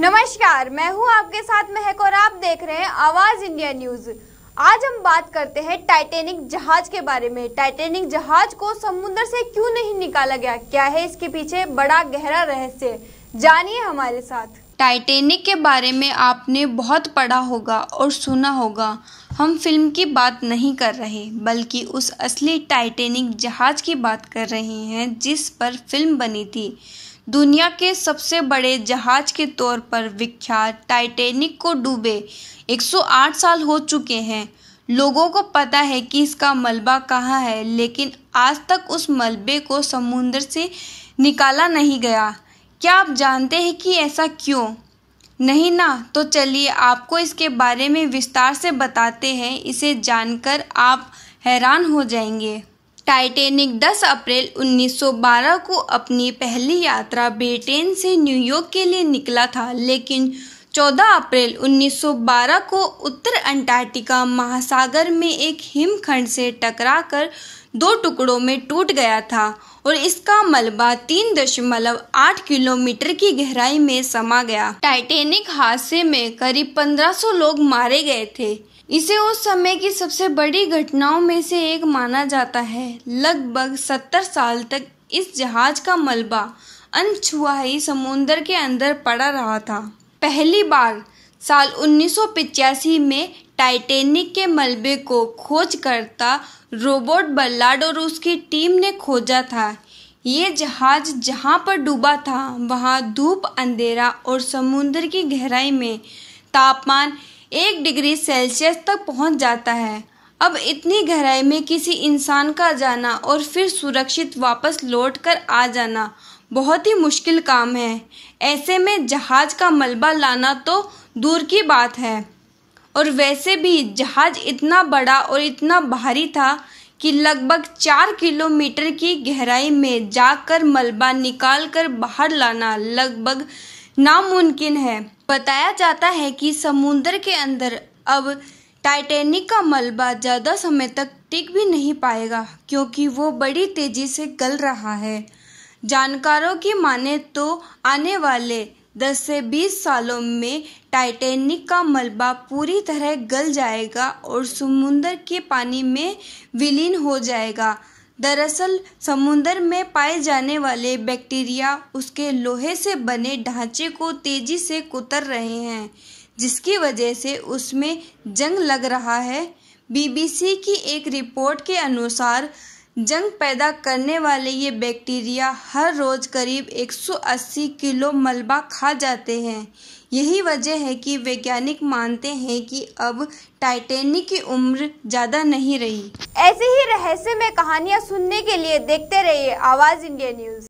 नमस्कार मैं हूं आपके साथ महक और आप देख रहे हैं आवाज इंडिया न्यूज आज हम बात करते हैं टाइटेनिक जहाज के बारे में टाइटेनिक जहाज को समुद्र से क्यों नहीं निकाला गया क्या है इसके पीछे बड़ा गहरा रहस्य जानिए हमारे साथ टाइटेनिक के बारे में आपने बहुत पढ़ा होगा और सुना होगा हम फिल्म की बात नहीं कर रहे बल्कि उस असली टाइटेनिक जहाज की बात कर रहे हैं जिस पर फिल्म बनी थी दुनिया के सबसे बड़े जहाज के तौर पर विख्यात टाइटैनिक को डूबे 108 साल हो चुके हैं लोगों को पता है कि इसका मलबा कहाँ है लेकिन आज तक उस मलबे को समुद्र से निकाला नहीं गया क्या आप जानते हैं कि ऐसा क्यों नहीं ना तो चलिए आपको इसके बारे में विस्तार से बताते हैं इसे जानकर आप हैरान हो जाएंगे टाइटेनिक 10 अप्रैल 1912 को अपनी पहली यात्रा ब्रिटेन से न्यूयॉर्क के लिए निकला था लेकिन 14 अप्रैल 1912 को उत्तर अंटार्कटिका महासागर में एक हिमखंड से टकराकर दो टुकड़ों में टूट गया था और इसका मलबा तीन दशमलव आठ किलोमीटर की गहराई में समा गया टाइटेनिक हादसे में करीब 1500 लोग मारे गए थे इसे उस समय की सबसे बड़ी घटनाओं में से एक माना जाता है लगभग सत्तर साल तक इस जहाज का मलबा अनछुआई समुद्र के अंदर पड़ा रहा था पहली बार साल 1985 में टाइटेनिक के मलबे को खोजकर्ता रोबोट बल्लाड और उसकी टीम ने खोजा था ये जहाज जहाँ पर डूबा था वहाँ धूप अंधेरा और समुद्र की गहराई में तापमान एक डिग्री सेल्सियस तक पहुंच जाता है अब इतनी गहराई में किसी इंसान का जाना और फिर सुरक्षित वापस लौट कर आ जाना बहुत ही मुश्किल काम है ऐसे में जहाज का मलबा लाना तो दूर की बात है और वैसे भी जहाज इतना बड़ा और इतना भारी था कि लगभग चार किलोमीटर की गहराई में जाकर मलबा निकाल कर बाहर लाना लगभग नामुमकिन है बताया जाता है कि समुद्र के अंदर अब टाइटेनिक का मलबा ज़्यादा समय तक टिक भी नहीं पाएगा क्योंकि वो बड़ी तेज़ी से गल रहा है जानकारों की माने तो आने वाले 10 से 20 सालों में टाइटेनिक का मलबा पूरी तरह गल जाएगा और समुंदर के पानी में विलीन हो जाएगा दरअसल समुद्र में पाए जाने वाले बैक्टीरिया उसके लोहे से बने ढांचे को तेजी से कुतर रहे हैं जिसकी वजह से उसमें जंग लग रहा है बीबीसी की एक रिपोर्ट के अनुसार जंग पैदा करने वाले ये बैक्टीरिया हर रोज करीब 180 किलो मलबा खा जाते हैं यही वजह है कि वैज्ञानिक मानते हैं कि अब टाइटेनिक की उम्र ज़्यादा नहीं रही ऐसे ही रहस्यमय कहानियां सुनने के लिए देखते रहिए आवाज इंडिया न्यूज